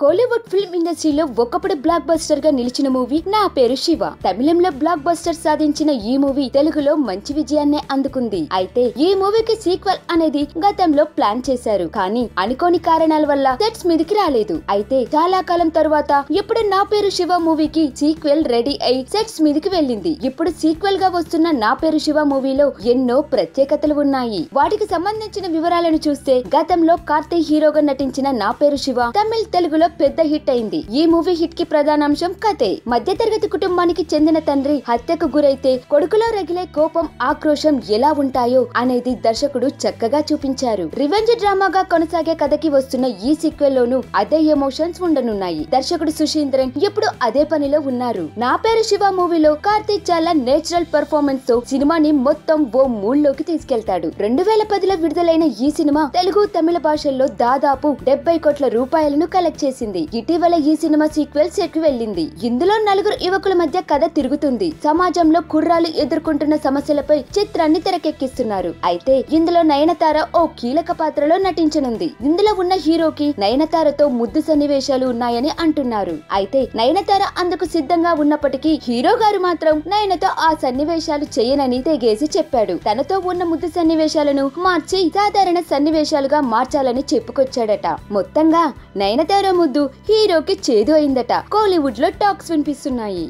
Kollywood film ఇండస్ట్రీలో ఒకప్పుడు block buster గా నిలిచిన మూవీ నా పేరు శివ తమిళంలో బ్లాక్ బస్టర్ సాధించిన ఈ మూవీ తెలుగులో మంచి విజయాన్నే అందుకుంది అయితే ఈ మూవీకి సీక్వెల్ అనేది గతంలో ప్లాన్ చేశారు కానీ అనుకోని కారణాల వల్ల సెట్స్ మీదకి రాలేదు అయితే చాలా కాలం తర్వాత ఇప్పుడు నా పేరు శివ మూవీకి సీక్వెల్ రెడీ అయి సెట్స్ మీదకి వెళ్ళింది ఇప్పుడు సీక్వెల్ గా వస్తున్న నా పేరు శివ మూవీలో ఎన్నో ప్రత్యేకతలు ఉన్నాయి వాటికి సంబంధించిన వివరాలను చూస్తే గతంలో కార్తీక్ హీరోగా నటించిన నా పేరు శివ తమిళ్ తెలుగులో లో పెద్ద హిట్ అయింది ఈ మూవీ హిట్ కి ప్రధానాంశం కథే మధ్యతరగతి కుటుంబానికి చెందిన తండ్రి హత్యకు గురైతే కొడుకులో రగిలే కోపం ఆక్రోషం ఎలా ఉంటాయో అనేది దర్శకుడు చక్కగా చూపించారు రివెంజ్ డ్రామాగా కొనసాగే కథకి వస్తున్న ఈ సీక్వెల్ లోను అదే ఎమోషన్స్ ఉండనున్నాయి దర్శకుడు సుశీంద్రన్ ఇప్పుడు అదే పనిలో ఉన్నారు నా పేరు శివ మూవీలో కార్తీక్ చాలా నేచురల్ పెర్ఫార్మెన్స్ తో సినిమాని మొత్తం ఓ మూడ్ లోకి తీసుకెళ్తాడు రెండు వేల పదిలో విడుదలైన ఈ సినిమా తెలుగు తమిళ భాషల్లో దాదాపు డెబ్బై కోట్ల రూపాయలను కలెక్ట్ చేసింది చేసింది ఇటీవల ఈ సినిమా సీక్వెల్ సెట్ వెళ్లింది ఇందులో నలుగురు యువకుల మధ్య కథ తిరుగుతుంది సమాజంలో కుర్రాలు ఎదుర్కొంటున్న సమస్యలపై చిత్రాన్ని తెరకెక్కిస్తున్నారు అయితే ఇందులో నయనతార ఓ కీలక పాత్రలో నటించనుంది ఇందులో ఉన్న హీరోకి నయనతారతో ముద్దు సన్నివేశాలు ఉన్నాయని అంటున్నారు అయితే నయనతార అందుకు సిద్ధంగా ఉన్నప్పటికీ హీరో గారు మాత్రం నయనతో ఆ సన్నివేశాలు చేయనని తెగేసి చెప్పాడు తనతో ఉన్న ముద్దు సన్నివేశాలను మార్చి సాధారణ సన్నివేశాలుగా మార్చాలని చెప్పుకొచ్చాడట మొత్తంగా నయనతార ముద్దు హీరోకి చేదు అయిందట కోలీవుడ్ లో టాక్స్ వినిపిస్తున్నాయి